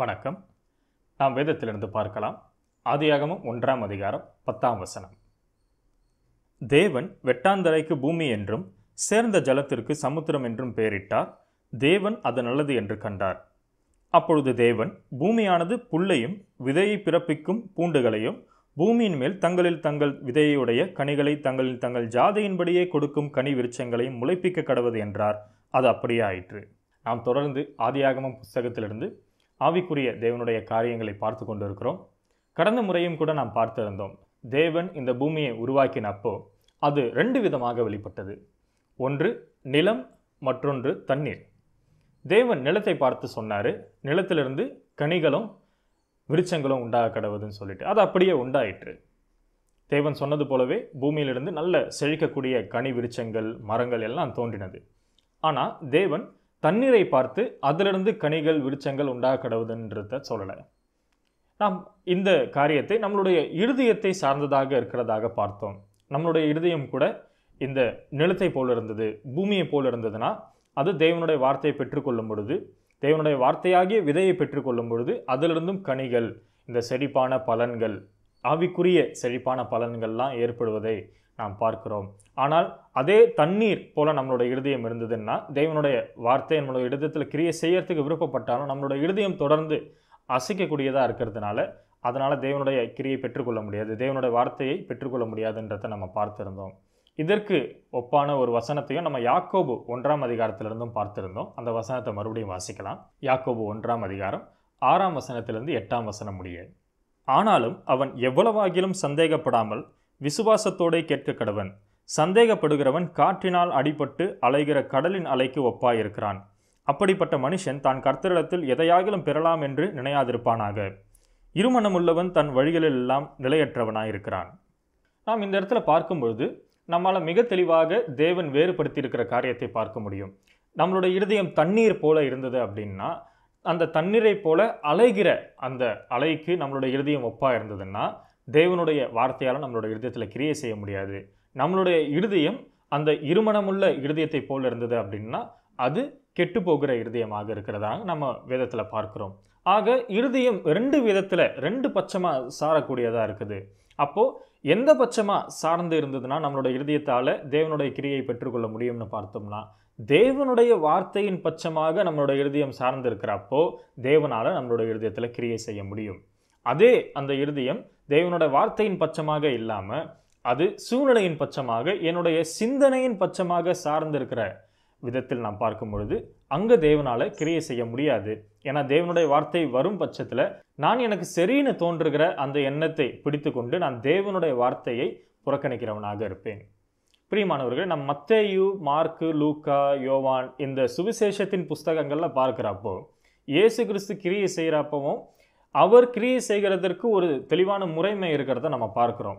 வணக்கம் நாம் வேதத்திலிருந்து பார்க்கலாம் ஆதியாகமும் ஒன்றாம் அதிகாரம் பத்தாம் வசனம் தேவன் வெட்டாந்தரைக்கு பூமி என்றும் சேர்ந்த ஜலத்திற்கு சமுத்திரம் என்றும் பெயரிட்டார் தேவன் அது நல்லது என்று கண்டார் அப்பொழுது தேவன் பூமியானது புல்லையும் விதையை பிறப்பிக்கும் பூண்டுகளையும் பூமியின் மேல் தங்களில் தங்கள் விதையுடைய கனிகளை தங்களில் தங்கள் ஜாதையின்படியே கொடுக்கும் கனி விருச்சங்களையும் முளைப்பிக்க கடவது என்றார் அது அப்படியே ஆயிற்று நாம் தொடர்ந்து ஆதியாகமம் புஸ்தகத்திலிருந்து ஆவிக்குரிய தேவனுடைய காரியங்களை பார்த்து கொண்டிருக்கிறோம் கடந்த முறையும் கூட நாம் பார்த்திருந்தோம் தேவன் இந்த பூமியை உருவாக்கினப்போ அது ரெண்டு விதமாக வெளிப்பட்டது ஒன்று நிலம் மற்றொன்று தண்ணீர் தேவன் நிலத்தை பார்த்து சொன்னார் நிலத்திலிருந்து கனிகளும் விருச்சங்களும் உண்டாக கடவுதுன்னு சொல்லிட்டு அது அப்படியே உண்டாயிற்று தேவன் சொன்னது போலவே பூமியிலிருந்து நல்ல செழிக்கக்கூடிய கனி விருச்சங்கள் மரங்கள் எல்லாம் தோன்றினது ஆனால் தேவன் தண்ணீரை பார்த்து அதிலிருந்து கனிகள் விருச்சங்கள் உண்டாக கடவுதுன்றத சொல்லலை நாம் இந்த காரியத்தை நம்மளுடைய இருதயத்தை சார்ந்ததாக இருக்கிறதாக பார்த்தோம் நம்மளுடைய இருதயம் கூட இந்த நிலத்தை போல் இருந்தது பூமியை போல் இருந்ததுன்னா அது தேவனுடைய வார்த்தையை பெற்றுக்கொள்ளும் பொழுது தேவனுடைய வார்த்தையாகிய விதையை பெற்றுக்கொள்ளும் பொழுது அதிலிருந்தும் கனிகள் இந்த செழிப்பான பலன்கள் ஆவிக்குரிய செழிப்பான பலன்கள்லாம் ஏற்படுவதை நாம் பார்க்கிறோம் ஆனால் அதே தண்ணீர் போல் நம்மளோட இருதயம் இருந்ததுன்னா தேவனுடைய வார்த்தை நம்மளோட இருதயத்தில் கிரியை செய்யறதுக்கு விருப்பப்பட்டாலும் நம்மளோட இருதயம் தொடர்ந்து அசைக்கக்கூடியதாக இருக்கிறதுனால அதனால் தேவனுடைய கிரியை பெற்றுக்கொள்ள முடியாது தேவனுடைய வார்த்தையை பெற்றுக்கொள்ள முடியாதுன்றதை நம்ம பார்த்துருந்தோம் இதற்கு ஒப்பான ஒரு வசனத்தையும் நம்ம யாக்கோபு ஒன்றாம் அதிகாரத்திலிருந்தும் பார்த்துருந்தோம் அந்த வசனத்தை மறுபடியும் வாசிக்கலாம் யாக்கோபு ஒன்றாம் அதிகாரம் ஆறாம் வசனத்திலிருந்து எட்டாம் வசனம் முடிய ஆனாலும் அவன் எவ்வளவாகிலும் சந்தேகப்படாமல் விசுவாசத்தோடே கேட்க கடவன் சந்தேகப்படுகிறவன் காற்றினால் அடிபட்டு அலைகிற கடலின் அலைக்கு ஒப்பாயிருக்கிறான் அப்படிப்பட்ட மனுஷன் தான் கர்த்தரிடத்தில் எதையாகிலும் பெறலாம் என்று நினையாதிருப்பானாக இருமணமுள்ளவன் தன் வழிகளிலெல்லாம் நிலையற்றவனாயிருக்கிறான் நாம் இந்த இடத்துல பார்க்கும்பொழுது நம்மால் மிக தெளிவாக தேவன் வேறுபடுத்தியிருக்கிற காரியத்தை பார்க்க முடியும் நம்மளுடைய இருதயம் தண்ணீர் போல இருந்தது அப்படின்னா அந்த தண்ணீரை போல அலைகிற அந்த அலைக்கு நம்மளுடைய இருதயம் ஒப்பாக இருந்ததுன்னா தேவனுடைய வார்த்தையால் நம்மளோட இருதயத்தில் கிரியை செய்ய முடியாது நம்மளுடைய இருதயம் அந்த இருமணமுள்ள இருதயத்தை போல் இருந்தது அப்படின்னா அது கெட்டு போகிற இருதயமாக இருக்கிறதாக நம்ம வேதத்தில் பார்க்குறோம் ஆக இருதயம் ரெண்டு விதத்தில் ரெண்டு பட்சமாக சாரக்கூடியதாக இருக்குது அப்போது எந்த பட்சமாக சார்ந்து இருந்ததுன்னா நம்மளோட இருதயத்தால் தேவனுடைய கிரியை பெற்றுக்கொள்ள முடியும்னு பார்த்தோம்னா தேவனுடைய வார்த்தையின் பட்சமாக நம்மளோட இருதயம் சார்ந்து இருக்கிறப்போ தேவனால் நம்மளோட இருதயத்தில் கிரியை செய்ய முடியும் அதே அந்த இருதயம் தேவனோட வார்த்தையின் பட்சமாக இல்லாமல் அது சூழ்நிலையின் பட்சமாக என்னுடைய சிந்தனையின் பட்சமாக சார்ந்திருக்கிற விதத்தில் நாம் பார்க்கும் பொழுது அங்கே தேவனால் கிரியை செய்ய முடியாது ஏன்னா தேவனுடைய வார்த்தை வரும் பட்சத்தில் நான் எனக்கு சரின்னு தோன்றுகிற அந்த எண்ணத்தை பிடித்து கொண்டு நான் தேவனுடைய வார்த்தையை புறக்கணிக்கிறவனாக இருப்பேன் பிரியமானவர்கள் நம் மத்தேயு மார்க்கு லூக்கா யோவான் இந்த சுவிசேஷத்தின் புஸ்தகங்களில் பார்க்குறப்போ இயேசு கிறிஸ்து கிரியை செய்கிறப்பவும் அவர் கிரியை செய்கிறதற்கு ஒரு தெளிவான முறைமை இருக்கிறத நம்ம பார்க்குறோம்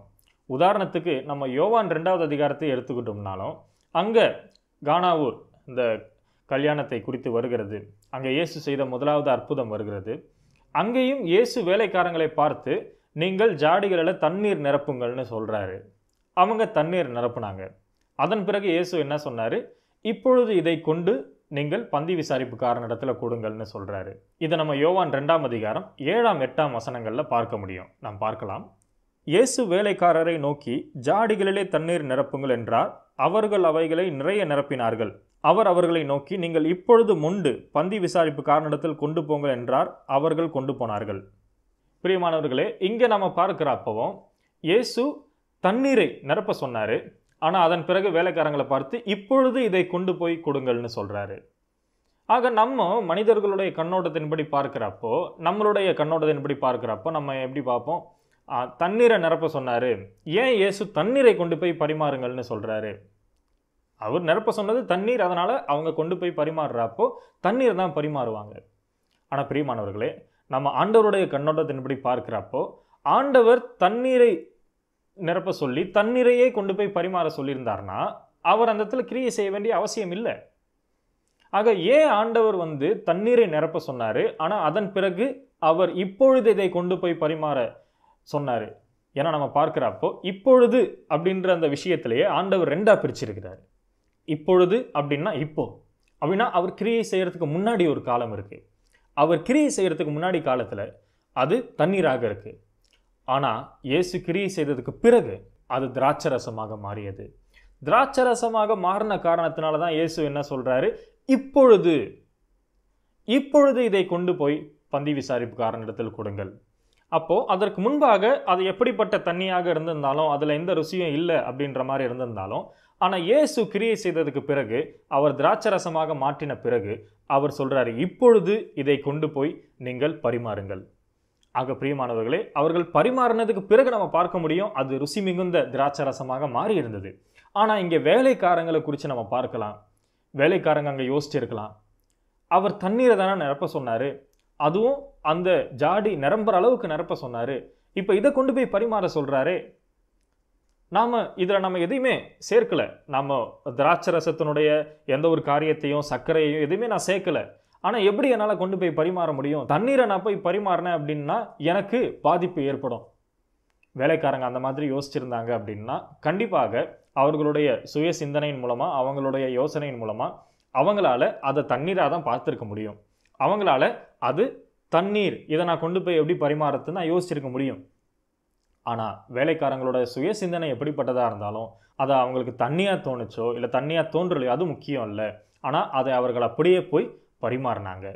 உதாரணத்துக்கு நம்ம யோவான் ரெண்டாவது அதிகாரத்தை எடுத்துக்கிட்டோம்னாலும் அங்கே கானாவூர் இந்த கல்யாணத்தை குறித்து வருகிறது அங்கே இயேசு செய்த முதலாவது அற்புதம் வருகிறது அங்கேயும் இயேசு வேலைக்காரங்களை பார்த்து நீங்கள் ஜாடிகளில் தண்ணீர் நிரப்புங்கள்னு சொல்கிறாரு அவங்க தண்ணீர் நிரப்புனாங்க அதன் பிறகு இயேசு என்ன சொன்னார் இப்பொழுது இதை கொண்டு நீங்கள் பந்தி காரண இடத்துல கொடுங்கள்னு சொல்கிறாரு இதை நம்ம யோவான் ரெண்டாம் அதிகாரம் ஏழாம் எட்டாம் வசனங்களில் பார்க்க முடியும் நாம் பார்க்கலாம் இயேசு வேலைக்காரரை நோக்கி ஜாடிகளிலே தண்ணீர் நிரப்புங்கள் என்றார் அவர்கள் அவைகளை நிறைய நிரப்பினார்கள் அவர் அவர்களை நோக்கி நீங்கள் இப்பொழுது முண்டு பந்தி விசாரிப்பு காரணத்தில் கொண்டு போங்கள் என்றார் அவர்கள் கொண்டு போனார்கள் பிரியமானவர்களே இங்கே நம்ம பார்க்குற அப்பவும் இயேசு தண்ணீரை நிரப்ப சொன்னார் ஆனால் அதன் பிறகு வேலைக்காரங்களை பார்த்து இப்பொழுது இதை கொண்டு போய் கொடுங்கள்னு சொல்கிறாரு ஆக நம்ம மனிதர்களுடைய கண்ணோட்டத்தின்படி பார்க்குறப்போ நம்மளுடைய கண்ணோட்டத்தின்படி பார்க்குறப்போ நம்ம எப்படி பார்ப்போம் தண்ணீரை நிரப்ப சொன்னார் ஏன் இயேசு தண்ணீரை கொண்டு போய் பரிமாறுங்கள்னு சொல்கிறாரு அவர் நிரப்ப சொன்னது தண்ணீர் அதனால் அவங்க கொண்டு போய் பரிமாறுறப்போ தண்ணீர் தான் பரிமாறுவாங்க ஆனால் பிரியமானவர்களே நம்ம ஆண்டவருடைய கண்ணோட்டத்தின்படி பார்க்குறப்போ ஆண்டவர் தண்ணீரை நிரப்ப சொல்லி தண்ணீரையே கொண்டு போய் பரிமாற சொல்லியிருந்தார்னா அவர் அந்த இடத்துல கிரியை செய்ய வேண்டிய அவசியம் இல்லை ஆக ஏன் ஆண்டவர் வந்து தண்ணீரை நிரப்ப சொன்னார் ஆனால் அதன் பிறகு அவர் இப்பொழுது இதை கொண்டு போய் பரிமாற சொன்னார் ஏன்னா நம்ம பார்க்குறப்போ இப்பொழுது அப்படின்ற அந்த விஷயத்திலேயே ஆண்டவர் ரெண்டாக பிரிச்சிருக்கிறார் இப்பொழுது அப்படின்னா இப்போ அப்படின்னா அவர் கிரியை செய்கிறதுக்கு முன்னாடி ஒரு காலம் இருக்குது அவர் கிரியை செய்கிறதுக்கு முன்னாடி காலத்தில் அது தண்ணீராக இருக்குது ஆனால் இயேசு கிரியை செய்ததுக்கு பிறகு அது திராட்சரசமாக மாறியது திராட்சரசமாக மாறின காரணத்தினால தான் இயேசு என்ன சொல்கிறாரு இப்பொழுது இப்பொழுது இதை கொண்டு போய் பந்தி விசாரிப்புக்காரனிடத்தில் கொடுங்கள் அப்போது அதற்கு முன்பாக அது எப்படிப்பட்ட தண்ணியாக இருந்திருந்தாலும் அதில் எந்த ருசியும் இல்லை அப்படின்ற மாதிரி இருந்திருந்தாலும் ஆனால் இயேசு கிரியை செய்ததுக்கு பிறகு அவர் திராட்சரசமாக மாற்றின பிறகு அவர் சொல்கிறாரு இப்பொழுது இதை கொண்டு போய் நீங்கள் பரிமாறுங்கள் ஆக பிரியமானவர்களே அவர்கள் பரிமாறினதுக்கு பிறகு நம்ம பார்க்க முடியும் அது ருசி மிகுந்த திராட்சை ரசமாக மாறி இருந்தது ஆனால் இங்கே வேலைக்காரங்களை குறித்து நம்ம பார்க்கலாம் வேலைக்காரங்க அங்கே யோசிச்சு இருக்கலாம் அவர் தண்ணீரை தானே நிரப்ப சொன்னார் அதுவும் அந்த ஜாடி நிரம்புற அளவுக்கு நிரப்ப சொன்னார் இப்போ இதை கொண்டு போய் பரிமாற சொல்கிறாரே நாம் இதில் நம்ம எதையுமே சேர்க்கலை நம்ம திராட்சை ரசத்தினுடைய எந்த ஒரு காரியத்தையும் சர்க்கரையையும் எதுவுமே நான் சேர்க்கலை ஆனால் எப்படி என்னால் கொண்டு போய் பரிமாற முடியும் தண்ணீரை நான் போய் பரிமாறினேன் அப்படின்னா எனக்கு பாதிப்பு ஏற்படும் வேலைக்காரங்க அந்த மாதிரி யோசிச்சிருந்தாங்க அப்படின்னா கண்டிப்பாக அவர்களுடைய சுய சிந்தனையின் மூலமாக அவங்களுடைய யோசனையின் மூலமாக அவங்களால அதை தண்ணீராக தான் பார்த்துருக்க முடியும் அவங்களால அது தண்ணீர் இதை நான் கொண்டு போய் எப்படி பரிமாறதுன்னு நான் யோசிச்சிருக்க முடியும் ஆனால் வேலைக்காரங்களோட சுய சிந்தனை எப்படிப்பட்டதாக இருந்தாலும் அதை அவங்களுக்கு தண்ணியாக தோணுச்சோ இல்லை தண்ணியாக தோன்றலையோ அது முக்கியம் இல்லை ஆனால் அதை அவர்கள் அப்படியே போய் பரிமாறினாங்க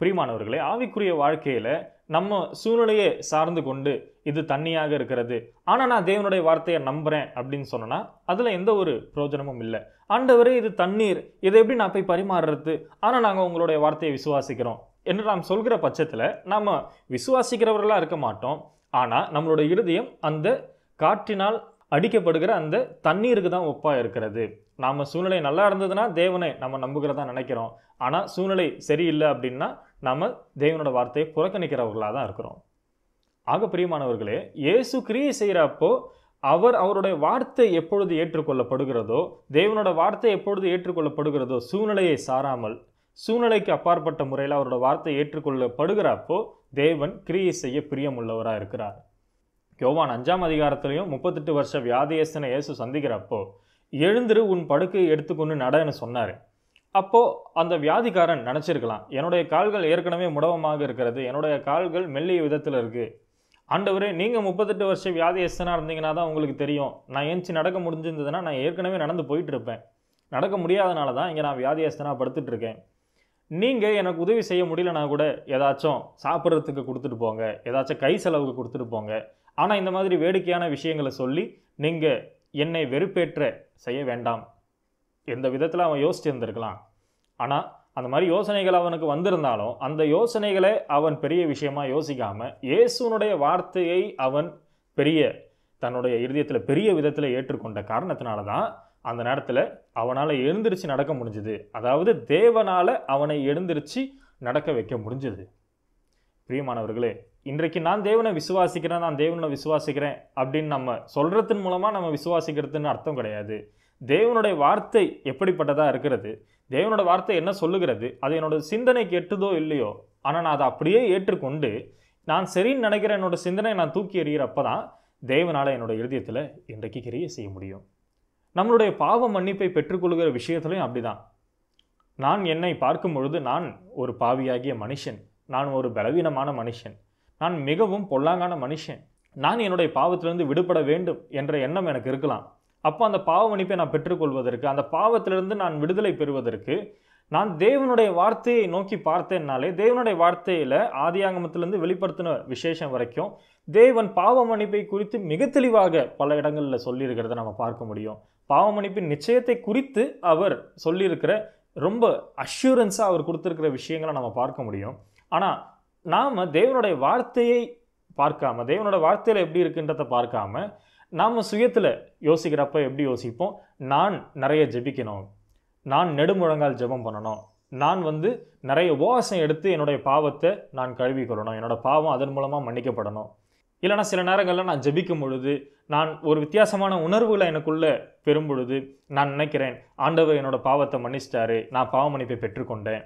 பிரிமானவர்களே ஆவிக்குரிய வாழ்க்கையில் நம்ம சூழ்நிலையை சார்ந்து கொண்டு இது தண்ணியாக இருக்கிறது ஆனால் நான் தேவனுடைய வார்த்தையை நம்புகிறேன் அப்படின்னு சொன்னால் அதில் எந்த ஒரு பிரயோஜனமும் இல்லை ஆண்டவரே இது தண்ணீர் இதை எப்படி நான் போய் பரிமாறுறது ஆனால் நாங்கள் உங்களுடைய வார்த்தையை விசுவாசிக்கிறோம் என்று நாம் சொல்கிற பட்சத்தில் நாம் விசுவாசிக்கிறவர்களாக இருக்க மாட்டோம் ஆனால் நம்மளோட இருதயம் அந்த காற்றினால் அடிக்கப்படுகிற அந்த தண்ணீருக்கு தான் ஒப்பாக இருக்கிறது நாம் சூழ்நிலை நல்லா இருந்ததுன்னா தேவனை நம்ம நம்புகிறதா நினைக்கிறோம் ஆனால் சூழ்நிலை சரியில்லை அப்படின்னா நம்ம தேவனோட வார்த்தையை புறக்கணிக்கிறவர்களாக தான் இருக்கிறோம் ஆக பிரியமானவர்களே இயேசு கிரியை செய்கிறப்போ அவர் அவருடைய வார்த்தை எப்பொழுது ஏற்றுக்கொள்ளப்படுகிறதோ தேவனோட வார்த்தை எப்பொழுது ஏற்றுக்கொள்ளப்படுகிறதோ சூழ்நிலையை சாராமல் சூழ்நிலைக்கு அப்பாற்பட்ட முறையில் அவரோட வார்த்தை ஏற்றுக்கொள்ளப்படுகிறப்போ தேவன் கிரியை செய்ய பிரியமுள்ளவராக இருக்கிறார் யோவான் அஞ்சாம் அதிகாரத்திலையும் முப்பத்தெட்டு வருஷ வியாதியஸ்தனை இயேசு சந்திக்கிறப்போ எழுந்துரு உன் படுக்கை எடுத்துக்கொண்டு நடன்னு சொன்னார் அப்போது அந்த வியாதிக்காரன் நினச்சிருக்கலாம் என்னுடைய கால்கள் ஏற்கனவே முடவமாக இருக்கிறது என்னுடைய கால்கள் மெல்லிய விதத்தில் இருக்குது ஆண்டவரே நீங்கள் முப்பத்தெட்டு வருஷம் எஸ்தனாக இருந்தீங்கன்னா தான் உங்களுக்கு தெரியும் நான் ஏஞ்சி நடக்க முடிஞ்சிருந்ததுன்னா நான் ஏற்கனவே நடந்து போயிட்டு இருப்பேன் நடக்க முடியாதனால தான் இங்கே நான் வியாதி வியாதியஸ்தனாக படுத்துட்ருக்கேன் நீங்கள் எனக்கு உதவி செய்ய முடியலனா கூட ஏதாச்சும் சாப்பிட்றதுக்கு கொடுத்துட்டு போங்க ஏதாச்சும் கை செலவுக்கு கொடுத்துட்டு போங்க ஆனால் இந்த மாதிரி வேடிக்கையான விஷயங்களை சொல்லி நீங்கள் என்னை வெறுப்பேற்ற செய்ய வேண்டாம் எந்த விதத்தில் அவன் யோசிச்சிருந்திருக்கலாம் ஆனால் அந்த மாதிரி யோசனைகள் அவனுக்கு வந்திருந்தாலும் அந்த யோசனைகளை அவன் பெரிய விஷயமாக யோசிக்காமல் இயேசுனுடைய வார்த்தையை அவன் பெரிய தன்னுடைய இருதயத்தில் பெரிய விதத்தில் ஏற்றுக்கொண்ட காரணத்தினால தான் அந்த நேரத்தில் அவனால் எழுந்திரிச்சு நடக்க முடிஞ்சுது அதாவது தேவனால் அவனை எழுந்திரிச்சு நடக்க வைக்க முடிஞ்சது பிரியமானவர்களே இன்றைக்கு நான் தேவனை விசுவாசிக்கிறேன் நான் தேவனை விசுவாசிக்கிறேன் அப்படின்னு நம்ம சொல்கிறதன் மூலமாக நம்ம விசுவாசிக்கிறதுன்னு அர்த்தம் கிடையாது தேவனுடைய வார்த்தை எப்படிப்பட்டதாக இருக்கிறது தேவனோட வார்த்தை என்ன சொல்லுகிறது அது என்னோட சிந்தனை கெட்டுதோ இல்லையோ ஆனால் நான் அதை அப்படியே ஏற்றுக்கொண்டு நான் சரின்னு நினைக்கிற என்னோட சிந்தனை நான் தூக்கி எறிகிறப்ப தான் தேவனால் என்னோட இருதயத்தில் இன்றைக்கு கிரிய செய்ய முடியும் நம்மளுடைய பாவ மன்னிப்பை பெற்றுக்கொள்கிற விஷயத்துலையும் அப்படிதான் நான் என்னை பார்க்கும் பொழுது நான் ஒரு பாவியாகிய மனுஷன் நான் ஒரு பலவீனமான மனுஷன் நான் மிகவும் பொல்லாங்கான மனுஷன் நான் என்னுடைய பாவத்திலிருந்து விடுபட வேண்டும் என்ற எண்ணம் எனக்கு இருக்கலாம் அப்போ அந்த பாவ மன்னிப்பை நான் பெற்றுக்கொள்வதற்கு அந்த பாவத்திலிருந்து நான் விடுதலை பெறுவதற்கு நான் தேவனுடைய வார்த்தையை நோக்கி பார்த்தேன்னாலே தேவனுடைய வார்த்தையில் ஆதியாங்கமத்திலிருந்து வெளிப்படுத்தின விசேஷம் வரைக்கும் தேவன் பாவ மன்னிப்பை குறித்து மிக தெளிவாக பல இடங்களில் சொல்லியிருக்கிறத நம்ம பார்க்க முடியும் பாவ மன்னிப்பின் நிச்சயத்தை குறித்து அவர் சொல்லியிருக்கிற ரொம்ப அஷ்யூரன்ஸாக அவர் கொடுத்துருக்கிற விஷயங்களை நம்ம பார்க்க முடியும் ஆனால் நாம் தேவனுடைய வார்த்தையை பார்க்காம தேவனோட வார்த்தையில் எப்படி இருக்குன்றத பார்க்காம நாம் சுயத்தில் யோசிக்கிறப்ப எப்படி யோசிப்போம் நான் நிறைய ஜெபிக்கணும் நான் நெடுமுழங்கால் ஜெபம் பண்ணணும் நான் வந்து நிறைய உபவாசம் எடுத்து என்னுடைய பாவத்தை நான் கழுவி கொள்ளணும் என்னோடய பாவம் அதன் மூலமாக மன்னிக்கப்படணும் இல்லைனா சில நேரங்களில் நான் ஜபிக்கும் பொழுது நான் ஒரு வித்தியாசமான உணர்வுகளை எனக்குள்ளே பெறும் பொழுது நான் நினைக்கிறேன் ஆண்டவர் என்னோடய பாவத்தை மன்னிச்சிட்டாரு நான் பாவ மன்னிப்பை பெற்றுக்கொண்டேன்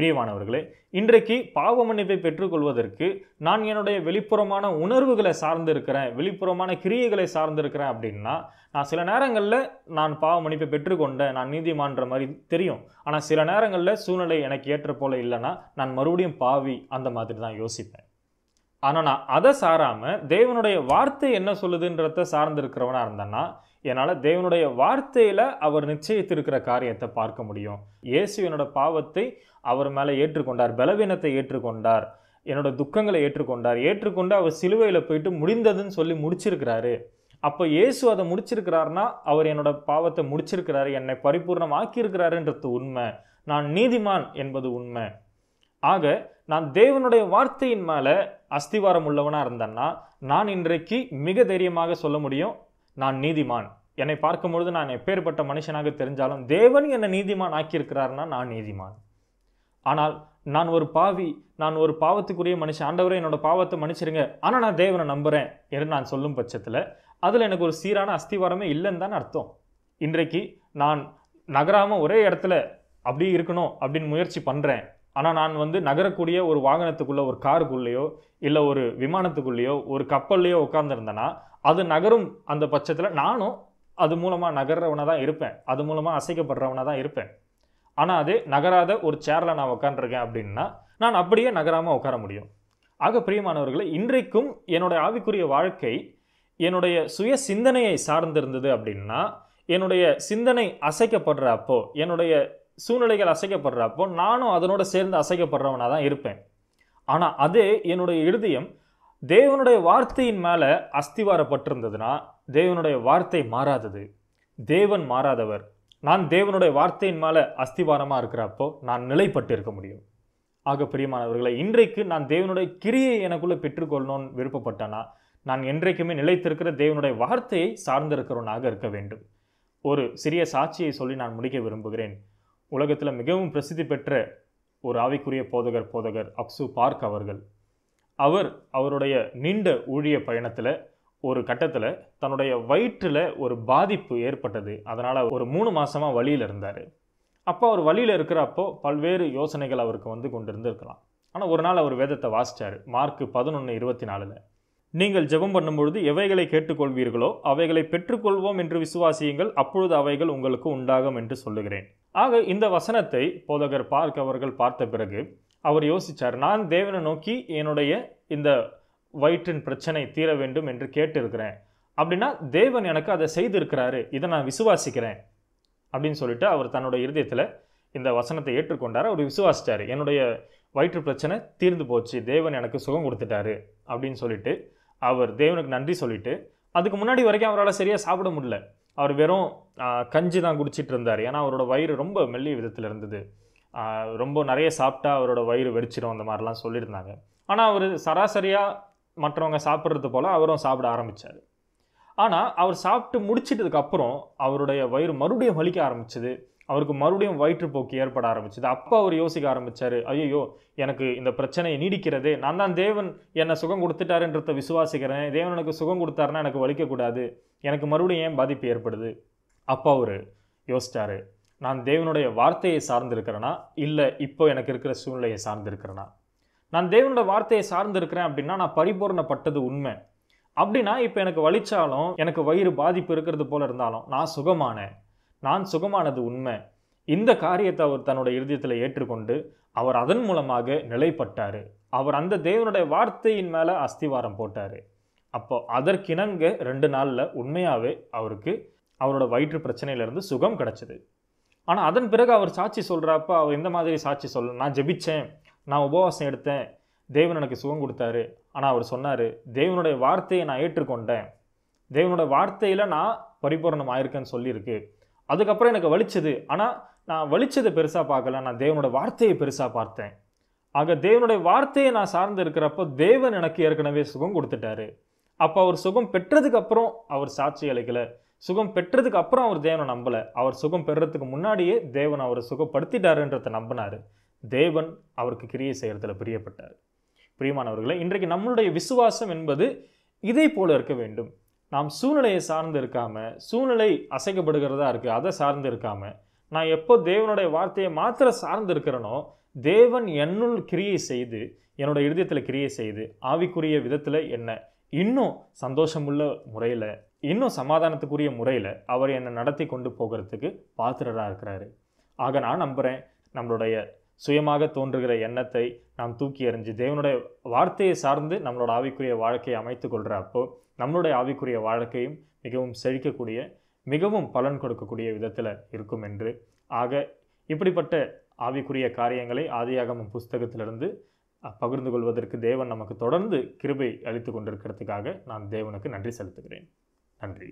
பிரியமானவர்களே இன்றைக்கு பாவ மன்னிப்பை பெற்றுக்கொள்வதற்கு நான் என்னுடைய வெளிப்புறமான உணர்வுகளை சார்ந்திருக்கிறேன் வெளிப்புறமான கிரியைகளை சார்ந்திருக்கிறேன் அப்படின்னா நான் சில நேரங்களில் நான் பாவ மன்னிப்பை பெற்றுக்கொண்டேன் நான் நீதிமான்ற மாதிரி தெரியும் ஆனால் சில நேரங்களில் சூழ்நிலை எனக்கு ஏற்ற போல இல்லைன்னா நான் மறுபடியும் பாவி அந்த மாதிரி தான் யோசிப்பேன் ஆனால் நான் அதை சாராமல் தேவனுடைய வார்த்தை என்ன சொல்லுதுன்றத சார்ந்து இருக்கிறவனாக இருந்தேன்னா என்னால் தேவனுடைய வார்த்தையில் அவர் நிச்சயித்திருக்கிற காரியத்தை பார்க்க முடியும் ஏசு என்னோட பாவத்தை அவர் மேலே ஏற்றுக்கொண்டார் பலவீனத்தை ஏற்றுக்கொண்டார் என்னோடய துக்கங்களை ஏற்றுக்கொண்டார் ஏற்றுக்கொண்டு அவர் சிலுவையில் போயிட்டு முடிந்ததுன்னு சொல்லி முடிச்சிருக்கிறாரு அப்போ இயேசு அதை முடிச்சிருக்கிறார்னா அவர் என்னோட பாவத்தை முடிச்சிருக்கிறாரு என்னை பரிபூர்ணமாக்கியிருக்கிறாருன்றது உண்மை நான் நீதிமான் என்பது உண்மை ஆக நான் தேவனுடைய வார்த்தையின் மேலே அஸ்திவாரம் உள்ளவனாக இருந்தேன்னா நான் இன்றைக்கு மிக தைரியமாக சொல்ல முடியும் நான் நீதிமான் என்னை பார்க்கும்பொழுது நான் எப்பேற்பட்ட மனுஷனாக தெரிஞ்சாலும் தேவன் என்னை நீதிமான் ஆக்கியிருக்கிறார்னா நான் நீதிமான் ஆனால் நான் ஒரு பாவி நான் ஒரு பாவத்துக்குரிய மனுஷன் ஆண்டவரே என்னோட பாவத்தை மன்னிச்சிருங்க ஆனால் நான் தேவனை நம்புகிறேன் என்று நான் சொல்லும் பட்சத்தில் அதில் எனக்கு ஒரு சீரான அஸ்திவாரமே இல்லைன்னு அர்த்தம் இன்றைக்கு நான் நகராமல் ஒரே இடத்துல அப்படி இருக்கணும் அப்படின்னு முயற்சி பண்ணுறேன் ஆனால் நான் வந்து நகரக்கூடிய ஒரு வாகனத்துக்குள்ளே ஒரு காருக்குள்ளேயோ இல்லை ஒரு விமானத்துக்குள்ளேயோ ஒரு கப்பல்லையோ உட்காந்துருந்தேன்னா அது நகரும் அந்த பட்சத்தில் நானும் அது மூலமாக நகர்றவனாக தான் இருப்பேன் அது மூலமாக அசைக்கப்படுறவனாக தான் இருப்பேன் ஆனால் அது நகராத ஒரு சேரில் நான் உட்காந்துருக்கேன் அப்படின்னா நான் அப்படியே நகராமல் உட்கார முடியும் ஆக பிரியமானவர்களை இன்றைக்கும் என்னுடைய ஆவிக்குரிய வாழ்க்கை என்னுடைய சுய சிந்தனையை சார்ந்திருந்தது அப்படின்னா என்னுடைய சிந்தனை அசைக்கப்படுற அப்போ என்னுடைய சூழ்நிலைகள் அசைக்கப்படுறப்போ நானும் அதனோட சேர்ந்து அசைக்கப்படுறவனாக தான் இருப்பேன் ஆனால் அதே என்னுடைய இருதயம் தேவனுடைய வார்த்தையின் மேலே அஸ்திவாரப்பட்டிருந்ததுன்னா தேவனுடைய வார்த்தை மாறாதது தேவன் மாறாதவர் நான் தேவனுடைய வார்த்தையின் மேலே அஸ்திவாரமாக இருக்கிறப்போ நான் நிலைப்பட்டு இருக்க முடியும் ஆக பிரியமானவர்களை இன்றைக்கு நான் தேவனுடைய கிரியை எனக்குள்ளே பெற்றுக்கொள்ளணும்னு விருப்பப்பட்டனா நான் என்றைக்குமே நிலைத்திருக்கிற தேவனுடைய வார்த்தையை சார்ந்திருக்கிறவனாக இருக்க வேண்டும் ஒரு சிறிய சாட்சியை சொல்லி நான் முடிக்க விரும்புகிறேன் உலகத்தில் மிகவும் பிரசித்தி பெற்ற ஒரு ஆவிக்குரிய போதகர் போதகர் அக்சு பார்க் அவர்கள் அவர் அவருடைய நீண்ட ஊழிய பயணத்தில் ஒரு கட்டத்தில் தன்னுடைய வயிற்றில் ஒரு பாதிப்பு ஏற்பட்டது அதனால் ஒரு மூணு மாதமாக வழியில் இருந்தார் அப்போ அவர் வழியில் இருக்கிறப்போ பல்வேறு யோசனைகள் அவருக்கு வந்து கொண்டு இருந்திருக்கலாம் ஆனால் ஒரு நாள் அவர் வேதத்தை வாசித்தார் மார்க் பதினொன்று இருபத்தி நாலில் நீங்கள் ஜெபம் பண்ணும்பொழுது எவைகளை கேட்டுக்கொள்வீர்களோ அவைகளை பெற்றுக்கொள்வோம் என்று விசுவாசியுங்கள் அப்பொழுது அவைகள் உங்களுக்கு உண்டாகும் என்று சொல்லுகிறேன் ஆக இந்த வசனத்தை போதகர் பார்க் அவர்கள் பார்த்த பிறகு அவர் யோசித்தார் நான் தேவனை நோக்கி என்னுடைய இந்த வயிற்றின் பிரச்சனை தீர வேண்டும் என்று கேட்டிருக்கிறேன் அப்படின்னா தேவன் எனக்கு அதை செய்திருக்கிறாரு இதை நான் விசுவாசிக்கிறேன் அப்படின்னு சொல்லிட்டு அவர் தன்னோட இருதயத்தில் இந்த வசனத்தை ஏற்றுக்கொண்டார் அவர் விசுவாசித்தார் என்னுடைய வயிற்று பிரச்சனை தீர்ந்து போச்சு தேவன் எனக்கு சுகம் கொடுத்துட்டாரு அப்படின்னு சொல்லிட்டு அவர் தேவனுக்கு நன்றி சொல்லிட்டு அதுக்கு முன்னாடி வரைக்கும் அவரால் சரியாக சாப்பிட முடியல அவர் வெறும் கஞ்சி தான் குடிச்சிட்டு இருந்தார் ஏன்னா அவரோட வயிறு ரொம்ப மெல்லிய விதத்தில் இருந்தது ரொம்ப நிறைய சாப்பிட்டா அவரோட வயிறு வெடிச்சிடும் அந்த மாதிரிலாம் சொல்லியிருந்தாங்க ஆனால் அவர் சராசரியாக மற்றவங்க சாப்பிட்றது போல் அவரும் சாப்பிட ஆரம்பித்தார் ஆனால் அவர் சாப்பிட்டு முடிச்சிட்டதுக்கப்புறம் அவருடைய வயிறு மறுபடியும் வலிக்க ஆரம்பிச்சது அவருக்கு மறுபடியும் வயிற்றுப்போக்கு ஏற்பட ஆரம்பிச்சுது அப்போ அவர் யோசிக்க ஆரம்பித்தார் ஐயோ எனக்கு இந்த பிரச்சனையை நீடிக்கிறதே நான் தான் தேவன் என்னை சுகம் கொடுத்துட்டாருன்றத விசுவாசிக்கிறேன் தேவன் எனக்கு சுகம் கொடுத்தாருன்னா எனக்கு வலிக்கக்கூடாது எனக்கு மறுபடியும் ஏன் பாதிப்பு ஏற்படுது அப்போ அவர் யோசித்தார் நான் தேவனுடைய வார்த்தையை சார்ந்திருக்கிறேனா இல்லை இப்போ எனக்கு இருக்கிற சூழ்நிலையை சார்ந்திருக்கிறேனா நான் தேவனோட வார்த்தையை சார்ந்திருக்கிறேன் அப்படின்னா நான் பரிபூர்ணப்பட்டது உண்மை அப்படின்னா இப்போ எனக்கு வலித்தாலும் எனக்கு வயிறு பாதிப்பு இருக்கிறது போல இருந்தாலும் நான் சுகமானேன் நான் சுகமானது உண்மை இந்த காரியத்தை அவர் தன்னோட இறுதியத்தில் ஏற்றுக்கொண்டு அவர் அதன் மூலமாக நிலைப்பட்டார் அவர் அந்த தேவனுடைய வார்த்தையின் மேலே அஸ்திவாரம் போட்டார் அப்போ அதற்கிணங்க ரெண்டு நாளில் உண்மையாகவே அவருக்கு அவரோட வயிற்று பிரச்சனையிலேருந்து சுகம் கிடச்சிது ஆனால் அதன் பிறகு அவர் சாட்சி சொல்கிறப்ப அவர் இந்த மாதிரி சாட்சி சொல் நான் ஜெபித்தேன் நான் உபவாசம் எடுத்தேன் தேவன் எனக்கு சுகம் கொடுத்தாரு ஆனால் அவர் சொன்னார் தேவனுடைய வார்த்தையை நான் ஏற்றுக்கொண்டேன் தேவனோட வார்த்தையில் நான் பரிபூரணம் ஆயிருக்கேன்னு சொல்லியிருக்கு அதுக்கப்புறம் எனக்கு வலிச்சது ஆனால் நான் வலிச்சதை பெருசாக பார்க்கல நான் தேவனோட வார்த்தையை பெருசாக பார்த்தேன் ஆக தேவனுடைய வார்த்தையை நான் சார்ந்து இருக்கிறப்போ தேவன் எனக்கு ஏற்கனவே சுகம் கொடுத்துட்டாரு அப்போ அவர் சுகம் பெற்றதுக்கு அப்புறம் அவர் சாட்சி அளிக்கலை சுகம் பெற்றதுக்கு அப்புறம் அவர் தேவனை நம்பலை அவர் சுகம் பெறுறதுக்கு முன்னாடியே தேவன் அவரை சுகப்படுத்திட்டாருன்றதை நம்பினார் தேவன் அவருக்கு கிரியை செய்கிறதுல பிரியப்பட்டார் பிரியமானவர்களை இன்றைக்கு நம்மளுடைய விசுவாசம் என்பது இதே போல இருக்க வேண்டும் நாம் சூழ்நிலையை சார்ந்து இருக்காமல் சூழ்நிலை அசைக்கப்படுகிறதா இருக்குது அதை சார்ந்து இருக்காமல் நான் எப்போ தேவனுடைய வார்த்தையை மாத்திர சார்ந்து இருக்கிறேனோ தேவன் என்னுள் கிரியை செய்து என்னோட இருதயத்தில் கிரியை செய்து ஆவிக்குரிய விதத்தில் என்ன இன்னும் சந்தோஷமுள்ள முறையில் இன்னும் சமாதானத்துக்குரிய முறையில் அவர் என்னை நடத்தி கொண்டு போகிறதுக்கு பாத்திரராக இருக்கிறாரு ஆக நான் நம்புகிறேன் நம்மளுடைய சுயமாக தோன்றுகிற எண்ணத்தை நாம் தூக்கி எறிஞ்சு தேவனுடைய வார்த்தையை சார்ந்து நம்மளோட ஆவிக்குரிய வாழ்க்கையை அமைத்து கொள்கிற அப்போ நம்மளுடைய ஆவிக்குரிய வாழ்க்கையும் மிகவும் செழிக்கக்கூடிய மிகவும் பலன் கொடுக்கக்கூடிய விதத்தில் இருக்கும் என்று ஆக இப்படிப்பட்ட ஆவிக்குரிய காரியங்களை ஆதியாகமம் புஸ்தகத்திலிருந்து பகிர்ந்து கொள்வதற்கு தேவன் நமக்கு தொடர்ந்து கிருபை அளித்து கொண்டிருக்கிறதுக்காக நான் தேவனுக்கு நன்றி செலுத்துகிறேன் நன்றி